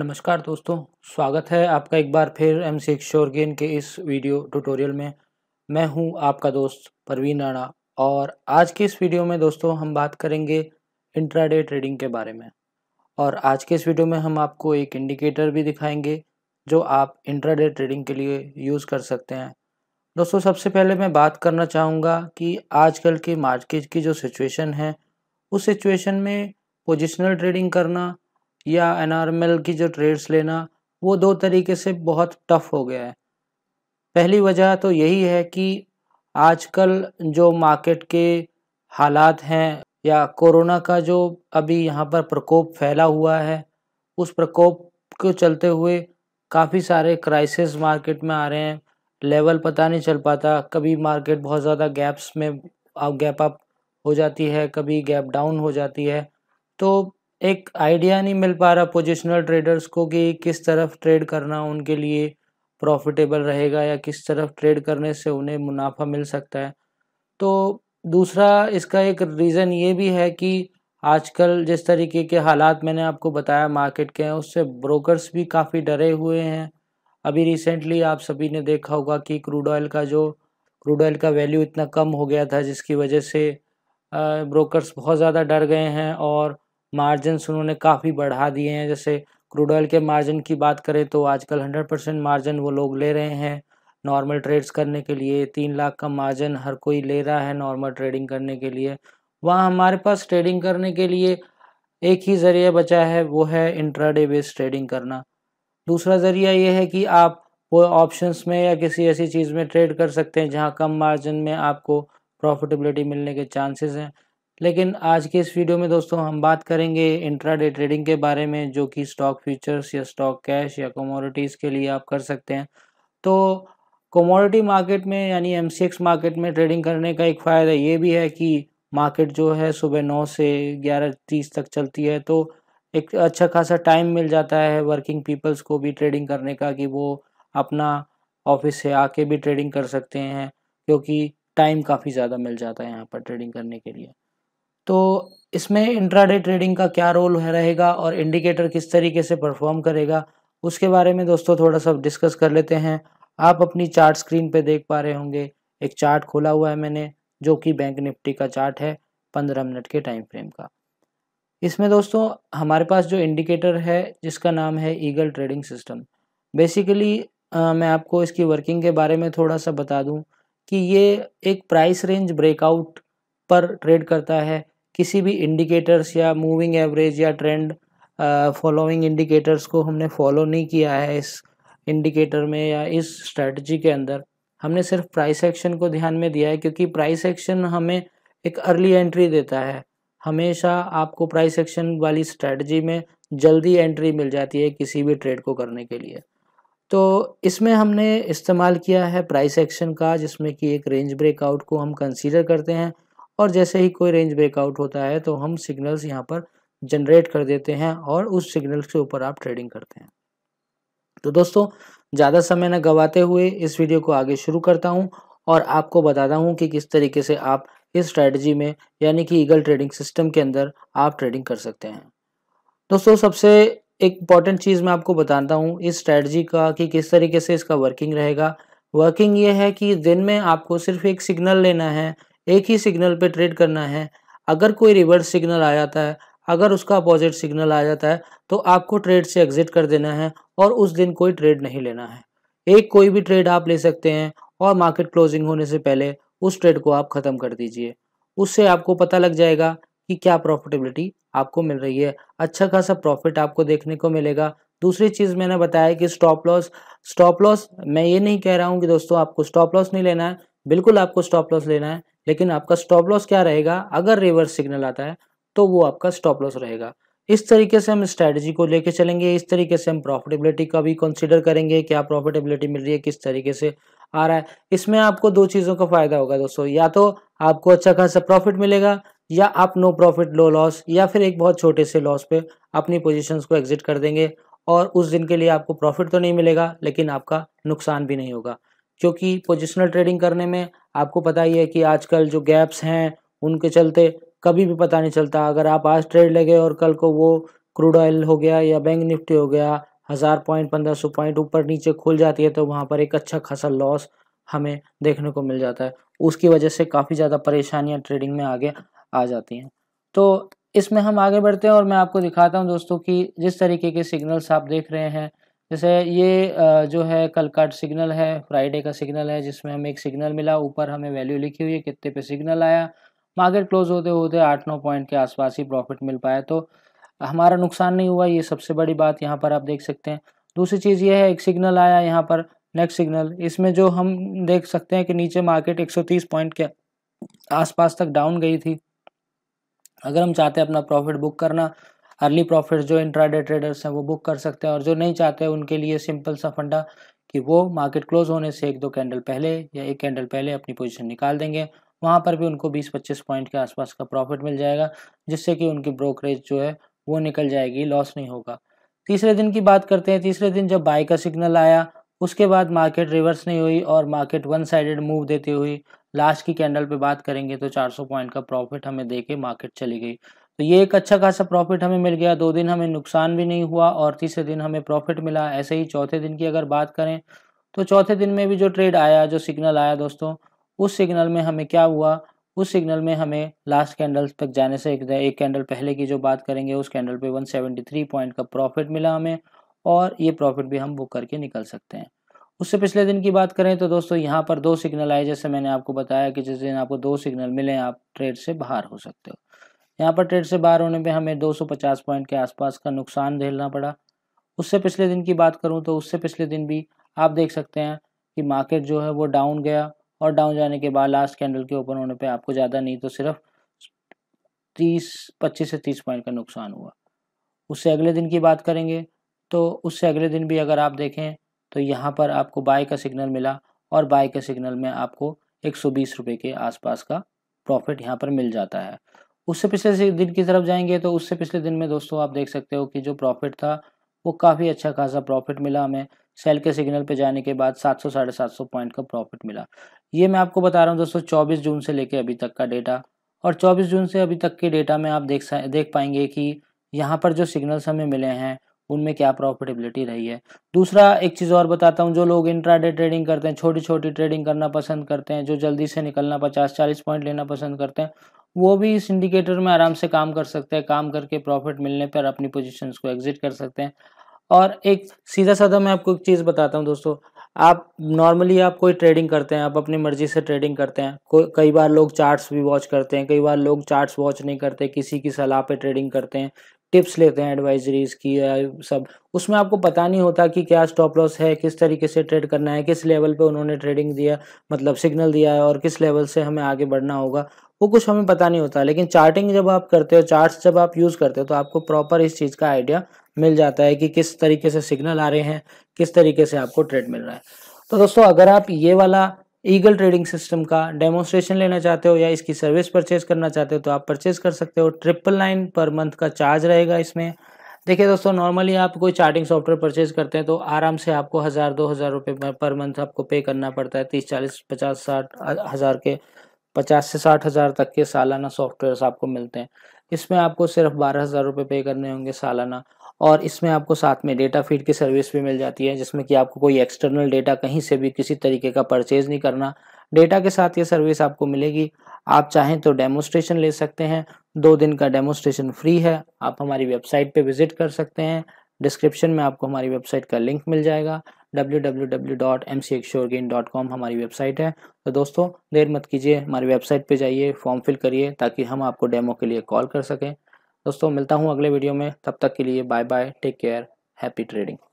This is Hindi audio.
नमस्कार दोस्तों स्वागत है आपका एक बार फिर एम सी गेन के इस वीडियो ट्यूटोरियल में मैं हूं आपका दोस्त परवीन राणा और आज के इस वीडियो में दोस्तों हम बात करेंगे इंट्राडे ट्रेडिंग के बारे में और आज के इस वीडियो में हम आपको एक इंडिकेटर भी दिखाएंगे जो आप इंट्राडे ट्रेडिंग के लिए यूज़ कर सकते हैं दोस्तों सबसे पहले मैं बात करना चाहूँगा कि आजकल के मार्केट की जो सिचुएशन है उस सिचुएशन में पोजिशनल ट्रेडिंग करना या एन की जो ट्रेड्स लेना वो दो तरीके से बहुत टफ हो गया है पहली वजह तो यही है कि आजकल जो मार्केट के हालात हैं या कोरोना का जो अभी यहाँ पर प्रकोप फैला हुआ है उस प्रकोप को चलते हुए काफ़ी सारे क्राइसिस मार्केट में आ रहे हैं लेवल पता नहीं चल पाता कभी मार्केट बहुत ज़्यादा गैप्स में गैप अप हो जाती है कभी गैप डाउन हो जाती है तो एक आइडिया नहीं मिल पा रहा पोजिशनल ट्रेडर्स को कि किस तरफ ट्रेड करना उनके लिए प्रॉफिटेबल रहेगा या किस तरफ ट्रेड करने से उन्हें मुनाफा मिल सकता है तो दूसरा इसका एक रीज़न ये भी है कि आजकल जिस तरीके के हालात मैंने आपको बताया मार्केट के हैं उससे ब्रोकर्स भी काफ़ी डरे हुए हैं अभी रिसेंटली आप सभी ने देखा होगा कि क्रूड ऑयल का जो क्रूड ऑयल का वैल्यू इतना कम हो गया था जिसकी वजह से ब्रोकर्स बहुत ज़्यादा डर गए हैं और मार्जिनस उन्होंने काफ़ी बढ़ा दिए हैं जैसे क्रूड ऑयल के मार्जिन की बात करें तो आजकल हंड्रेड परसेंट मार्जिन वो लोग ले रहे हैं नॉर्मल ट्रेड्स करने के लिए तीन लाख का मार्जिन हर कोई ले रहा है नॉर्मल ट्रेडिंग करने के लिए वहाँ हमारे पास ट्रेडिंग करने के लिए एक ही ज़रिया बचा है वो है इंट्राडे बेस्ड ट्रेडिंग करना दूसरा ज़रिया ये है कि आप वो ऑप्शंस में या किसी ऐसी चीज़ में ट्रेड कर सकते हैं जहाँ कम मार्जिन में आपको प्रॉफिटेबिलिटी मिलने के चांसेस हैं लेकिन आज के इस वीडियो में दोस्तों हम बात करेंगे इंट्राडे ट्रेडिंग के बारे में जो कि स्टॉक फ्यूचर्स या स्टॉक कैश या कमोडिटीज़ के लिए आप कर सकते हैं तो कमोडिटी मार्केट में यानी एम मार्केट में ट्रेडिंग करने का एक फ़ायदा ये भी है कि मार्केट जो है सुबह नौ से ग्यारह तीस तक चलती है तो एक अच्छा खासा टाइम मिल जाता है वर्किंग पीपल्स को भी ट्रेडिंग करने का कि वो अपना ऑफिस से आके भी ट्रेडिंग कर सकते हैं क्योंकि टाइम काफ़ी ज़्यादा मिल जाता है यहाँ पर ट्रेडिंग करने के लिए तो इसमें इंट्राडे ट्रेडिंग का क्या रोल रहेगा और इंडिकेटर किस तरीके से परफॉर्म करेगा उसके बारे में दोस्तों थोड़ा सा डिस्कस कर लेते हैं आप अपनी चार्ट स्क्रीन पे देख पा रहे होंगे एक चार्ट खोला हुआ है मैंने जो कि बैंक निफ्टी का चार्ट है पंद्रह मिनट के टाइम फ्रेम का इसमें दोस्तों हमारे पास जो इंडिकेटर है जिसका नाम है Eagle trading system basically ah, मैं आपको इसकी वर्किंग के बारे में थोड़ा सा बता दूं कि ये एक प्राइस रेंज ब्रेकआउट पर ट्रेड करता है किसी भी इंडिकेटर्स या मूविंग एवरेज या ट्रेंड फॉलोइंग इंडिकेटर्स को हमने फॉलो नहीं किया है इस इंडिकेटर में या इस स्ट्रेटजी के अंदर हमने सिर्फ प्राइस एक्शन को ध्यान में दिया है क्योंकि प्राइस एक्शन हमें एक अर्ली एंट्री देता है हमेशा आपको प्राइस एक्शन वाली स्ट्रेटजी में जल्दी एंट्री मिल जाती है किसी भी ट्रेड को करने के लिए तो इसमें हमने इस्तेमाल किया है प्राइस एक्शन का जिसमें कि एक रेंज ब्रेकआउट को हम कंसीडर करते हैं और जैसे ही कोई रेंज ब्रेकआउट होता है तो हम सिग्नल्स यहाँ पर जनरेट कर देते हैं और उस सिग्नल के ऊपर आप ट्रेडिंग करते हैं तो दोस्तों ज़्यादा समय न गवाते हुए इस वीडियो को आगे शुरू करता हूँ और आपको बताता हूँ कि किस तरीके से आप इस स्ट्रैटेजी में यानी कि ईगल ट्रेडिंग सिस्टम के अंदर आप ट्रेडिंग कर सकते हैं दोस्तों सबसे एक इम्पॉर्टेंट चीज़ मैं आपको बताता हूँ इस स्ट्रैटी का कि किस तरीके से इसका वर्किंग रहेगा वर्किंग ये है कि दिन में आपको सिर्फ एक सिग्नल लेना है एक ही सिग्नल पे ट्रेड करना है अगर कोई रिवर्स सिग्नल आ जाता है अगर उसका अपोजिट सिग्नल आ जाता है तो आपको ट्रेड से एग्जिट कर देना है और उस दिन कोई ट्रेड नहीं लेना है एक कोई भी ट्रेड आप ले सकते हैं और मार्केट क्लोजिंग होने से पहले उस ट्रेड को आप ख़त्म कर दीजिए उससे आपको पता लग जाएगा कि क्या प्रॉफिटेबिलिटी आपको मिल रही है अच्छा खासा प्रॉफिट आपको देखने को मिलेगा दूसरी चीज़ मैंने बताया कि स्टॉप लॉस स्टॉप लॉस मैं ये नहीं कह रहा हूँ कि दोस्तों आपको स्टॉप लॉस नहीं लेना है बिल्कुल आपको स्टॉप लॉस लेना है लेकिन आपका स्टॉप लॉस क्या रहेगा अगर रिवर्स सिग्नल आता है तो वो आपका स्टॉप लॉस रहेगा इस तरीके से हम स्ट्रेटजी को लेके चलेंगे इस तरीके से हम प्रॉफिटेबिलिटी का भी कंसिडर करेंगे क्या प्रॉफिटेबिलिटी मिल रही है किस तरीके से आ रहा है इसमें आपको दो चीज़ों का फायदा होगा दोस्तों या तो आपको अच्छा खासा प्रॉफिट मिलेगा या आप नो प्रॉफिट लो लॉस या फिर एक बहुत छोटे से लॉस पे अपनी पोजिशन को एग्जिट कर देंगे और उस दिन के लिए आपको प्रॉफिट तो नहीं मिलेगा लेकिन आपका नुकसान भी नहीं होगा क्योंकि पोजिशनल ट्रेडिंग करने में आपको पता ही है कि आजकल जो गैप्स हैं उनके चलते कभी भी पता नहीं चलता अगर आप आज ट्रेड ले गए और कल को वो क्रूड ऑयल हो गया या बैंक निफ्टी हो गया हज़ार पॉइंट पंद्रह सौ पॉइंट ऊपर नीचे खुल जाती है तो वहाँ पर एक अच्छा खासा लॉस हमें देखने को मिल जाता है उसकी वजह से काफ़ी ज़्यादा परेशानियाँ ट्रेडिंग में आगे आ जाती हैं तो इसमें हम आगे बढ़ते हैं और मैं आपको दिखाता हूँ दोस्तों कि जिस तरीके के सिग्नल्स आप देख रहे हैं जैसे ये जो है कल का सिग्नल है फ्राइडे का सिग्नल है जिसमें हमें एक सिग्नल मिला ऊपर हमें वैल्यू लिखी हुई है कितने पे सिग्नल आया मार्केट क्लोज होते होते आठ नौ पॉइंट के आसपास ही प्रॉफिट मिल पाया तो हमारा नुकसान नहीं हुआ ये सबसे बड़ी बात यहाँ पर आप देख सकते हैं दूसरी चीज़ ये है एक सिग्नल आया यहाँ पर नेक्स्ट सिग्नल इसमें जो हम देख सकते हैं कि नीचे मार्केट एक पॉइंट के आसपास तक डाउन गई थी अगर हम चाहते हैं अपना प्रॉफिट बुक करना अर्ली प्रॉफिट जो इंट्राडे ट्रेडर्स हैं वो बुक कर सकते हैं और जो नहीं चाहते हैं उनके लिए सिंपल सा फंडा कि वो मार्केट क्लोज होने से एक दो कैंडल पहले या एक कैंडल पहले अपनी पोजिशन निकाल देंगे वहाँ पर भी उनको बीस पच्चीस पॉइंट के आसपास का प्रॉफिट मिल जाएगा जिससे कि उनकी ब्रोकरेज जो है वो निकल जाएगी लॉस नहीं होगा तीसरे दिन की बात करते हैं तीसरे दिन जब बाई का सिग्नल आया उसके बाद मार्केट रिवर्स नहीं हुई और मार्केट वन साइडेड मूव देती हुई लास्ट की कैंडल पे बात करेंगे तो 400 पॉइंट का प्रॉफिट हमें दे के मार्केट चली गई तो ये एक अच्छा खासा प्रॉफिट हमें मिल गया दो दिन हमें नुकसान भी नहीं हुआ और तीसरे दिन हमें प्रॉफिट मिला ऐसे ही चौथे दिन की अगर बात करें तो चौथे दिन में भी जो ट्रेड आया जो सिग्नल आया दोस्तों उस सिग्नल में हमें क्या हुआ उस सिग्नल में हमें लास्ट कैंडल तक जाने से एक कैंडल पहले की जो बात करेंगे उस कैंडल पर वन पॉइंट का प्रॉफिट मिला हमें और ये प्रॉफिट भी हम बुक करके निकल सकते हैं उससे पिछले दिन की बात करें तो दोस्तों यहाँ पर दो सिग्नल आए जैसे मैंने आपको बताया कि जिस दिन आपको दो सिग्नल मिले आप ट्रेड से बाहर हो सकते हो यहाँ पर ट्रेड से बाहर होने पे हमें 250 पॉइंट के आसपास का नुकसान झेलना पड़ा उससे पिछले दिन की बात करूँ तो उससे पिछले दिन भी आप देख सकते हैं कि मार्केट जो है वो डाउन गया और डाउन जाने के बाद लास्ट कैंडल के ओपन होने पे आपको ज़्यादा नहीं तो सिर्फ तीस पच्चीस से तीस पॉइंट का नुकसान हुआ उससे अगले दिन की बात करेंगे तो उससे अगले दिन भी अगर आप देखें तो यहाँ पर आपको बाय का सिग्नल मिला और बाय के सिग्नल में आपको एक सौ बीस के आसपास का प्रॉफिट यहाँ पर मिल जाता है उससे पिछले दिन की तरफ जाएंगे तो उससे पिछले दिन में दोस्तों आप देख सकते हो कि जो प्रॉफिट था वो काफ़ी अच्छा खासा प्रॉफिट मिला हमें सेल के सिग्नल पे जाने के बाद 700 साढ़े सात पॉइंट का प्रॉफिट मिला ये मैं आपको बता रहा हूँ दोस्तों 24 जून से लेके अभी तक का डेटा और 24 जून से अभी तक के डेटा में आप देख देख पाएंगे कि यहाँ पर जो सिग्नल्स हमें मिले हैं उनमें क्या प्रॉफिटेबिलिटी रही है दूसरा एक चीज़ और बताता हूँ जो लोग इंट्राडे ट्रेडिंग करते हैं छोटी छोटी ट्रेडिंग करना पसंद करते हैं जो जल्दी से निकलना पचास चालीस पॉइंट लेना पसंद करते हैं वो भी इस इंडिकेटर में आराम से काम कर सकते हैं काम करके प्रॉफिट मिलने पर अपनी पोजिशन को एग्जिट कर सकते हैं और एक सीधा साधा मैं आपको एक चीज़ बताता हूँ दोस्तों आप नॉर्मली आप कोई ट्रेडिंग करते हैं आप अपनी मर्जी से ट्रेडिंग करते हैं कोई कई बार लोग चार्ट्स भी वॉच करते हैं कई बार लोग चार्ट्स वॉच नहीं करते किसी की सलाह पे ट्रेडिंग करते हैं टिप्स लेते हैं एडवाइजरीज की सब उसमें आपको पता नहीं होता कि क्या स्टॉप लॉस है किस तरीके से ट्रेड करना है किस लेवल पे उन्होंने ट्रेडिंग दिया मतलब सिग्नल दिया है और किस लेवल से हमें आगे बढ़ना होगा वो कुछ हमें पता नहीं होता लेकिन चार्टिंग जब आप करते हो चार्ट जब आप यूज़ करते हो तो आपको प्रॉपर इस चीज़ का आइडिया मिल जाता है कि किस तरीके से सिग्नल आ रहे हैं किस तरीके से आपको ट्रेड मिल रहा है तो दोस्तों अगर आप ये वाला ईगल ट्रेडिंग सिस्टम का डेमोस्ट्रेशन लेना चाहते हो या इसकी सर्विस परचेज करना चाहते हो तो आप परचेज कर सकते हो ट्रिपल नाइन पर मंथ का चार्ज रहेगा इसमें देखिए दोस्तों नॉर्मली आप कोई चार्टिंग सॉफ्टवेयर परचेज करते हैं तो आराम से आपको हज़ार दो हज़ार रुपये पर मंथ आपको पे करना पड़ता है तीस चालीस पचास साठ हज़ार के पचास से साठ हज़ार तक के सालाना सॉफ्टवेयर आपको मिलते हैं इसमें आपको सिर्फ बारह हज़ार रुपये पे करने होंगे सालाना और इसमें आपको साथ में डेटा फीड की सर्विस भी मिल जाती है जिसमें कि आपको कोई एक्सटर्नल डेटा कहीं से भी किसी तरीके का परचेज नहीं करना डेटा के साथ ये सर्विस आपको मिलेगी आप चाहें तो डेमोस्ट्रेशन ले सकते हैं दो दिन का डेमोस्ट्रेशन फ्री है आप हमारी वेबसाइट पर विजिट कर सकते हैं डिस्क्रिप्शन में आपको हमारी वेबसाइट का लिंक मिल जाएगा डब्ल्यू हमारी वेबसाइट है तो दोस्तों देर मत कीजिए हमारी वेबसाइट पे जाइए फॉर्म फिल करिए ताकि हम आपको डेमो के लिए कॉल कर सकें दोस्तों मिलता हूँ अगले वीडियो में तब तक के लिए bye bye take care happy trading